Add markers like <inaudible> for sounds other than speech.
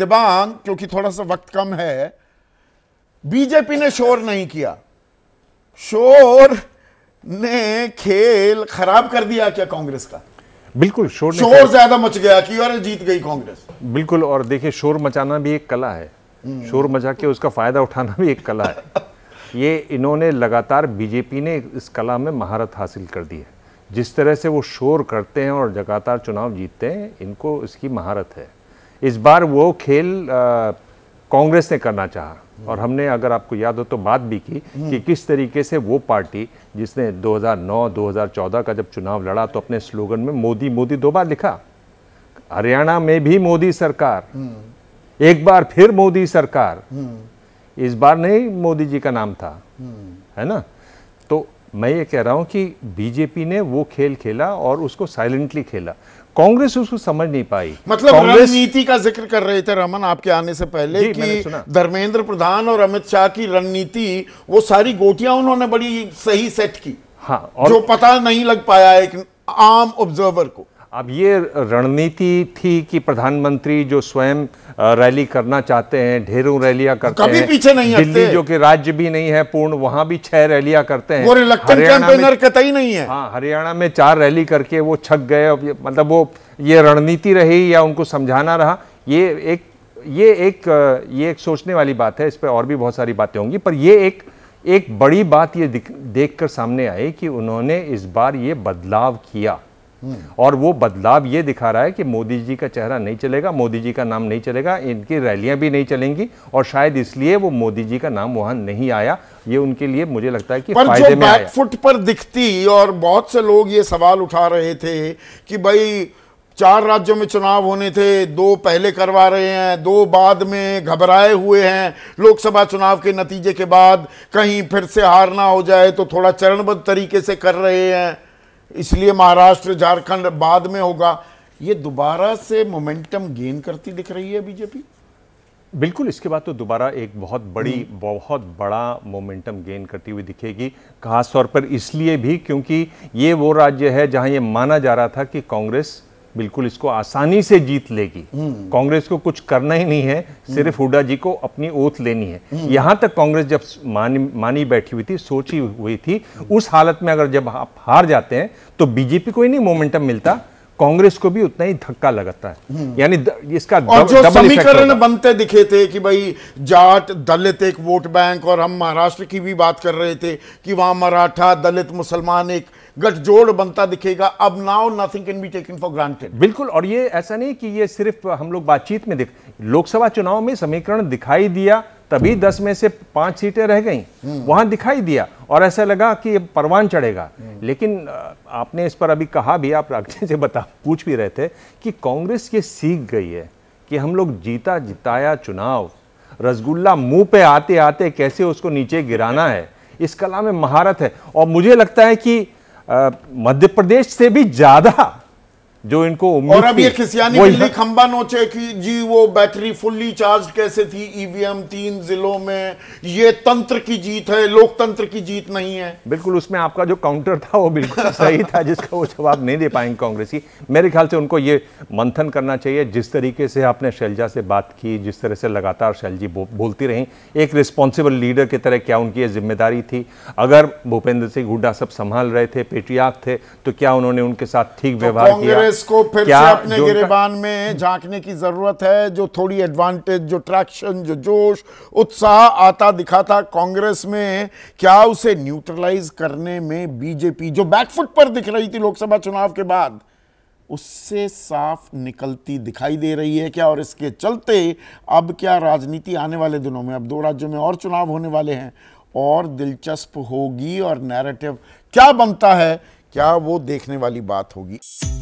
दिबांग क्योंकि थोड़ा सा वक्त कम है बीजेपी ने शोर नहीं किया शोर ने खेल खराब कर दिया क्या कांग्रेस का बिल्कुल शोर शोर ज्यादा मच गया कि अरे जीत गई कांग्रेस बिल्कुल और देखिए शोर मचाना भी एक कला है हम्म। शोर मचा के उसका फायदा उठाना भी एक कला है <laughs> ये इन्होंने लगातार बीजेपी ने इस कला में महारत हासिल कर दी है जिस तरह से वो शोर करते हैं और लगातार चुनाव जीतते हैं इनको इसकी महारत है इस बार वो खेल कांग्रेस ने करना चाहा और हमने अगर आपको याद हो तो बात भी की कि हम्म। किस तरीके से वो पार्टी जिसने 2009-2014 का जब चुनाव लड़ा तो अपने स्लोगन में मोदी मोदी दो बार लिखा हरियाणा में भी मोदी सरकार हम्म। एक बार फिर मोदी सरकार हम्म। इस बार नहीं मोदी जी का नाम था है ना तो मैं ये कह रहा हूं कि बीजेपी ने वो खेल खेला और उसको साइलेंटली खेला कांग्रेस उसको समझ नहीं पाई मतलब रणनीति का जिक्र कर रहे थे रमन आपके आने से पहले कि धर्मेंद्र प्रधान और अमित शाह की रणनीति वो सारी गोटियां उन्होंने बड़ी सही सेट की हाँ और... जो पता नहीं लग पाया एक आम ऑब्जर्वर को अब ये रणनीति थी कि प्रधानमंत्री जो स्वयं रैली करना चाहते हैं ढेरों रैलियां तो करते कभी हैं पीछे नहीं दिल्ली जो कि राज्य भी नहीं है पूर्ण वहां भी छह रैलियां करते हैं हरियाणा कतई नहीं है हाँ हरियाणा में चार रैली करके वो छक गए मतलब वो ये रणनीति रही या उनको समझाना रहा ये एक ये एक ये एक सोचने वाली बात है इस पर और भी बहुत सारी बातें होंगी पर ये एक एक बड़ी बात ये देख कर सामने आई कि उन्होंने इस बार ये बदलाव किया हम्म। और वो बदलाव ये दिखा रहा है कि मोदी जी का चेहरा नहीं चलेगा मोदी जी का नाम नहीं चलेगा इनकी रैलियां भी नहीं चलेंगी और शायद इसलिए वो मोदी जी का नाम वहां नहीं आया ये उनके लिए मुझे लगता है कि पर फायदे में आया। फुट पर दिखती और बहुत से लोग ये सवाल उठा रहे थे कि भाई चार राज्यों में चुनाव होने थे दो पहले करवा रहे हैं दो बाद में घबराए हुए हैं लोकसभा चुनाव के नतीजे के बाद कहीं फिर से हारना हो जाए तो थोड़ा चरणबद्ध तरीके से कर रहे हैं इसलिए महाराष्ट्र झारखंड बाद में होगा ये दोबारा से मोमेंटम गेन करती दिख रही है बीजेपी बिल्कुल इसके बाद तो दोबारा एक बहुत बड़ी हम्म। बहुत बड़ा मोमेंटम गेन करती हुई दिखेगी खास तौर पर इसलिए भी क्योंकि ये वो राज्य है जहां ये माना जा रहा था कि कांग्रेस बिल्कुल इसको आसानी से जीत लेगी हम्म। कांग्रेस को कुछ करना ही नहीं है हम्म। सिर्फ हुडा जी को अपनी ओथ लेनी है हम्म। यहां तक कांग्रेस जब मानी मानी बैठी हुई थी सोची हुई थी उस हालत में अगर जब आप हार जाते हैं तो बीजेपी को ही नहीं मोमेंटम मिलता कांग्रेस को भी उतना ही धक्का लगाता है यानी इसका और जो समीकरण बनते दिखे थे कि भाई जाट दलित एक वोट बैंक और हम महाराष्ट्र की भी बात कर रहे थे कि वहां मराठा दलित मुसलमान एक गठजोड़ बनता दिखेगा अब now nothing can be taken for granted बिल्कुल और ये ऐसा नहीं कि ये सिर्फ हम लोग बातचीत में देख लोकसभा चुनाव में समीकरण दिखाई दिया तभी दस में से पांच सीटें रह गई हम्म। वहां दिखाई दिया और ऐसा लगा कि परवान चढ़ेगा हम्म। लेकिन आपने इस पर अभी कहा भी आप अक्षय से बता पूछ भी रहे थे कि कांग्रेस ये सीख गई है कि हम लोग जीता जिताया चुनाव रसगुल्ला मुंह पे आते आते कैसे उसको नीचे गिराना है इस कला में महारत है और मुझे लगता है कि मध्य प्रदेश से भी ज़्यादा जो इनको और अब ये खिसियानी खंबा नोचे कि जी वो बैटरी फुल्ली चार्ज कैसे थी ईवीएम e तीन जिलों में ये तंत्र की जीत है लोकतंत्र की जीत नहीं है बिल्कुल उसमें आपका जो काउंटर था वो बिल्कुल <laughs> सही था जिसका वो जवाब नहीं दे पाएंगे कांग्रेसी मेरे ख्याल से उनको ये मंथन करना चाहिए जिस तरीके से आपने शैलजा से बात की जिस तरह से लगातार शैलजी बो, बोलती रही एक रिस्पॉन्सिबल लीडर की तरह क्या उनकी ये जिम्मेदारी थी अगर भूपेंद्र सिंह हुड्डा सब संभाल रहे थे पेटियाक थे तो क्या उन्होंने उनके साथ ठीक तो व्यवहार किया को फिर से अपने गिरेबान में झांकने की जरूरत है जो थोड़ी एडवांटेज जो ट्रैक्शन जो जोश उत्साह आता दिखा था कांग्रेस में क्या उसे न्यूट्रलाइज करने में बीजेपी जो बैकफुट पर दिख रही थी लोकसभा चुनाव के बाद उससे साफ निकलती दिखाई दे रही है क्या और इसके चलते अब क्या राजनीति आने वाले दिनों में अब दो राज्यों में और चुनाव होने वाले हैं और दिलचस्प होगी और नैरेटिव क्या बनता है क्या वो देखने वाली बात होगी